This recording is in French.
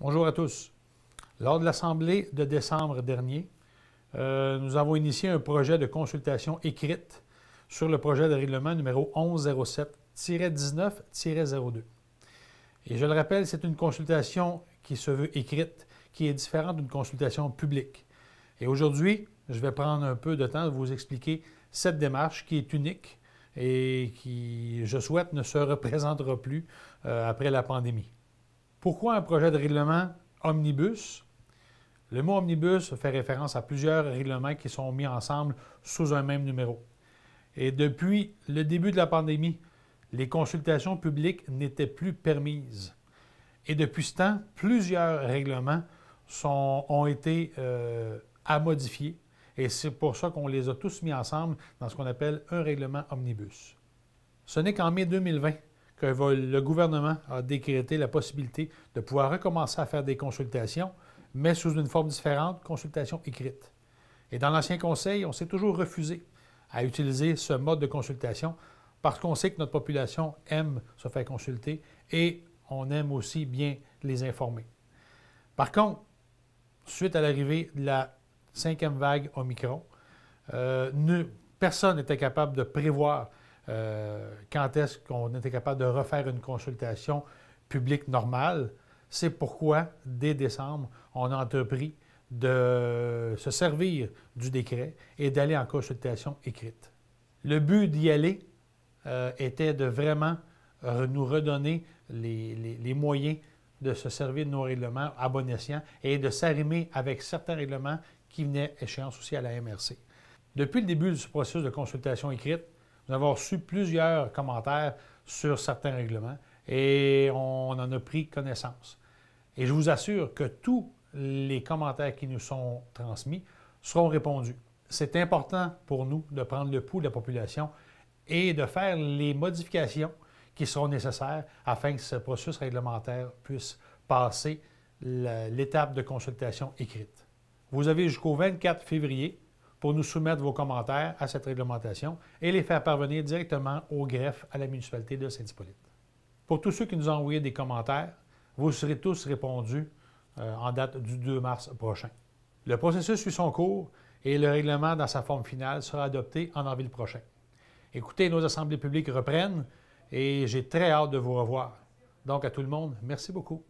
Bonjour à tous. Lors de l'Assemblée de décembre dernier, euh, nous avons initié un projet de consultation écrite sur le projet de règlement numéro 1107-19-02. Et je le rappelle, c'est une consultation qui se veut écrite, qui est différente d'une consultation publique. Et aujourd'hui, je vais prendre un peu de temps de vous expliquer cette démarche qui est unique et qui, je souhaite, ne se représentera plus euh, après la pandémie. Pourquoi un projet de règlement omnibus? Le mot omnibus fait référence à plusieurs règlements qui sont mis ensemble sous un même numéro. Et depuis le début de la pandémie, les consultations publiques n'étaient plus permises. Et depuis ce temps, plusieurs règlements ont été euh, à modifier. Et c'est pour ça qu'on les a tous mis ensemble dans ce qu'on appelle un règlement omnibus. Ce n'est qu'en mai 2020 que le gouvernement a décrété la possibilité de pouvoir recommencer à faire des consultations, mais sous une forme différente, consultation écrite. Et dans l'ancien Conseil, on s'est toujours refusé à utiliser ce mode de consultation parce qu'on sait que notre population aime se faire consulter et on aime aussi bien les informer. Par contre, suite à l'arrivée de la cinquième vague Omicron, euh, personne n'était capable de prévoir euh, quand est-ce qu'on était capable de refaire une consultation publique normale. C'est pourquoi, dès décembre, on a entrepris de se servir du décret et d'aller en consultation écrite. Le but d'y aller euh, était de vraiment euh, nous redonner les, les moyens de se servir de nos règlements à bon escient et de s'arrimer avec certains règlements qui venaient échéance aussi à la MRC. Depuis le début de ce processus de consultation écrite, nous avons reçu plusieurs commentaires sur certains règlements et on en a pris connaissance. Et je vous assure que tous les commentaires qui nous sont transmis seront répondus. C'est important pour nous de prendre le pouls de la population et de faire les modifications qui seront nécessaires afin que ce processus réglementaire puisse passer l'étape de consultation écrite. Vous avez jusqu'au 24 février pour nous soumettre vos commentaires à cette réglementation et les faire parvenir directement au greffe à la municipalité de Saint-Hippolyte. Pour tous ceux qui nous ont envoyé des commentaires, vous serez tous répondus euh, en date du 2 mars prochain. Le processus suit son cours et le règlement dans sa forme finale sera adopté en avril prochain. Écoutez, nos assemblées publiques reprennent et j'ai très hâte de vous revoir. Donc à tout le monde, merci beaucoup.